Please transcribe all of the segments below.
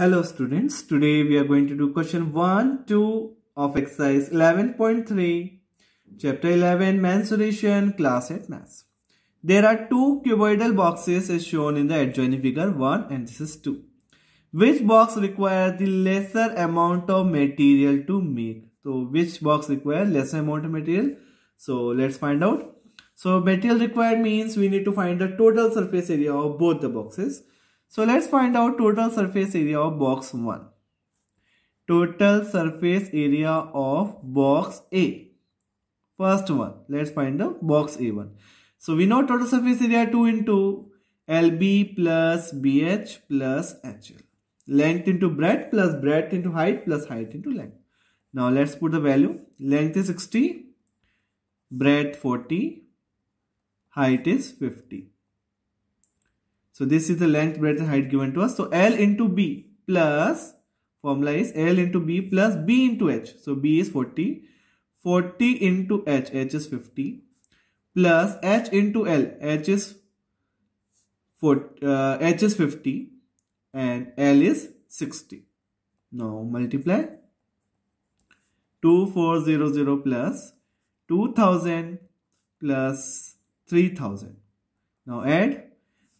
Hello students, today we are going to do question 1, 2 of exercise 11.3, chapter 11, mensuration, class 8 mass. There are two cuboidal boxes as shown in the adjoining figure 1 and this is 2. Which box require the lesser amount of material to make? So which box require lesser amount of material? So let's find out. So material required means we need to find the total surface area of both the boxes. So let's find out total surface area of box 1. Total surface area of box A. First one, let's find the box A1. So we know total surface area 2 into LB plus BH plus HL. Length into breadth plus breadth into height plus height into length. Now let's put the value. Length is 60, breadth 40, height is 50. So this is the length, breadth and height given to us. So L into B plus formula is L into B plus B into H. So B is 40. 40 into H. H is 50. Plus H into L. H is, 40, uh, H is 50 and L is 60. Now multiply 2400 plus 2000 plus 3000. Now add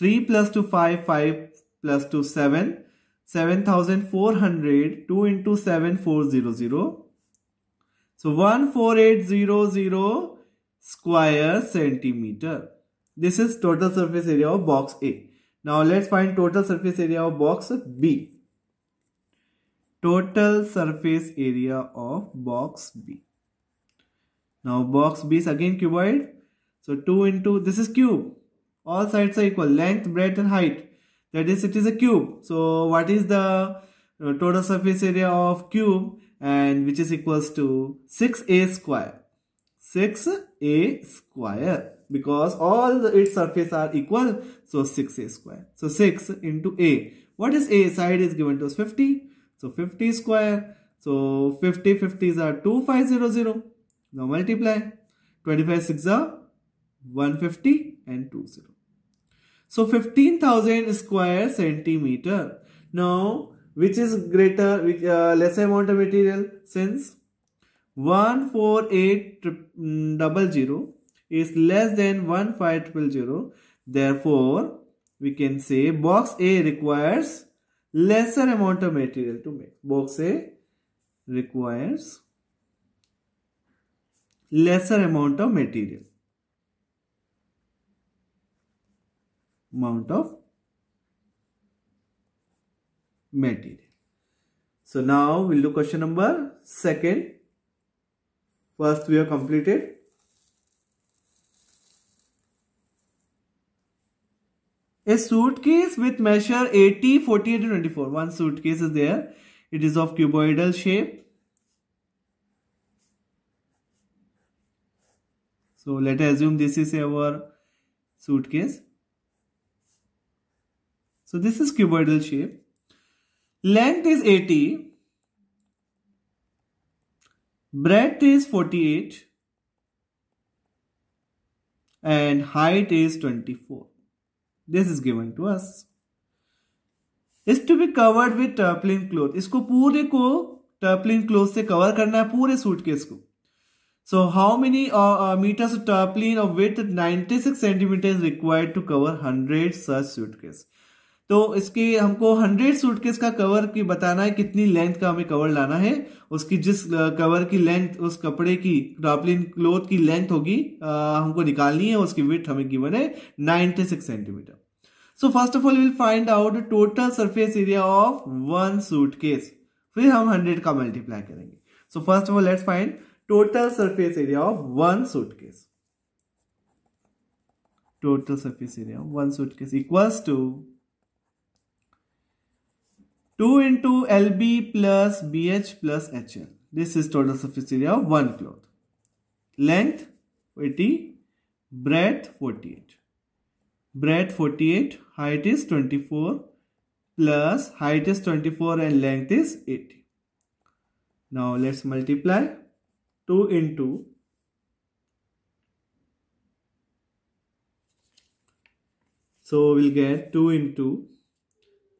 3 plus 2 5, 5 plus 2 7, 7400, 2 into 7 400. So 14800 square centimeter. This is total surface area of box A. Now let's find total surface area of box B. Total surface area of box B. Now box B is again cuboid. So 2 into, this is cube all sides are equal length breadth and height that is it is a cube so what is the uh, total surface area of cube and which is equals to 6a square 6a square because all the, its surface are equal so 6a square so 6 into a what is a side is given to us 50 so 50 square so 50 50s are 2500 now multiply 25 6 are 150 and 20 so 15,000 square centimeter. Now, which is greater, which uh, less amount of material since 14800 mm, is less than 15200. Therefore, we can say box A requires lesser amount of material to make. Box A requires lesser amount of material. amount of material. So now we'll do question number second. First we have completed. A suitcase with measure 80, 48 and 24. One suitcase is there. It is of cuboidal shape. So let us assume this is our suitcase. So this is cuboidal shape. Length is 80. Breadth is 48. And height is 24. This is given to us. Is to be covered with tarpaulin cloth. इसको पूरे को tarpaulin cloth से cover करना है पूरे suitcase को. So how many uh, uh, meters of tarpaulin of width 96 centimeters is required to cover 100 such suitcase? तो इसके हमको हंड्रेड सूटकेस का कवर की बताना है कितनी लेंथ का हमें कवर लाना है उसकी जिस कवर की लेंथ उस कपड़े की ड्रॉपलिन क्लोथ की लेंथ होगी हमको निकालनी है उसकी विथ हमें गिवन है ninety six centimetre so first of all will find out total surface area of one suitcase फिर हम हंड्रेड का मल्टीप्लाई करेंगे so first of all let's find total surface area of one suitcase total surface area of one suitcase equals to 2 into LB plus BH plus HL. This is total surface area of one cloth. Length 80, breadth 48. Breadth 48, height is 24 plus height is 24 and length is 80. Now let's multiply 2 into so we'll get 2 into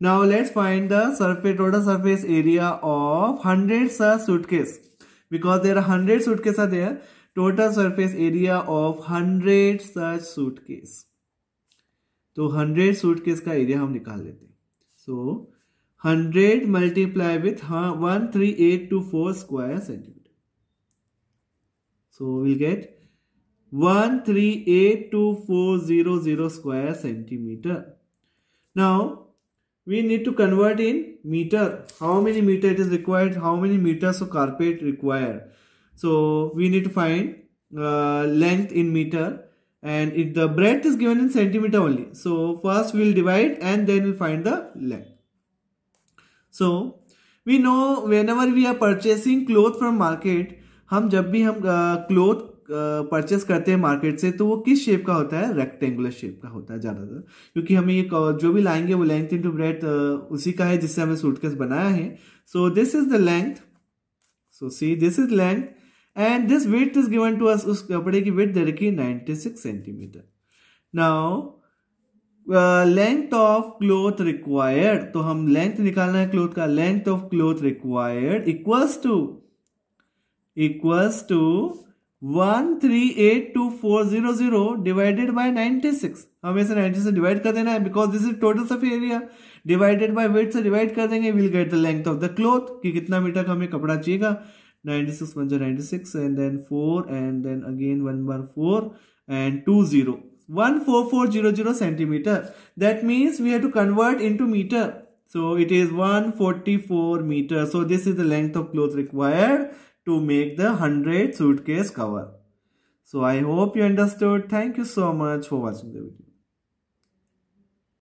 Now let's find the surface total surface area of hundreds of suitcase because there are hundred suitcases are there. Total surface area of hundred such suitcase. तो hundred suitcase का area हम निकाल लेते हैं so hundred multiply with one three eight two four square centimetre so will get one three eight two four zero zero square centimetre now we need to convert in meter how many meter it is required how many meters of carpet require so we need to find uh, length in meter and if the breadth is given in centimeter only so first we'll divide and then we'll find the length so we know whenever we are purchasing cloth from market हम जब भी हम cloth uh, purchase करते हैं market से तो वो किस शेप का होता है रेक्टेंगुलर शेप का होता है ज़्यादातर क्योंकि हमें ये जो भी लाएंगे वो लेंथ इनटू ब्रेड उसी का है जिससे हमें सूटकेस बनाया है so this is the length so see this is length and this width is given to us उस कपड़े की विथ दे रखी ninety six centimetre now length of cloth required तो हम लेंथ निकालना है क्लोथ का length of cloth required equals to equals to 138,2400 divided by 96. हमें से 96 डिवाइड कर देना है, because this is total surface area divided by width So divide कर we we'll get the length of the cloth कि कितना metre का हमें कपड़ा चाहिएगा. 96 96 and then 4 and then again one bar 4 and 20. 14400 centimeter. That means we have to convert into meter. So it is 144 meter. So this is the length of cloth required to make the 100 suitcase cover. So I hope you understood. Thank you so much for watching the video.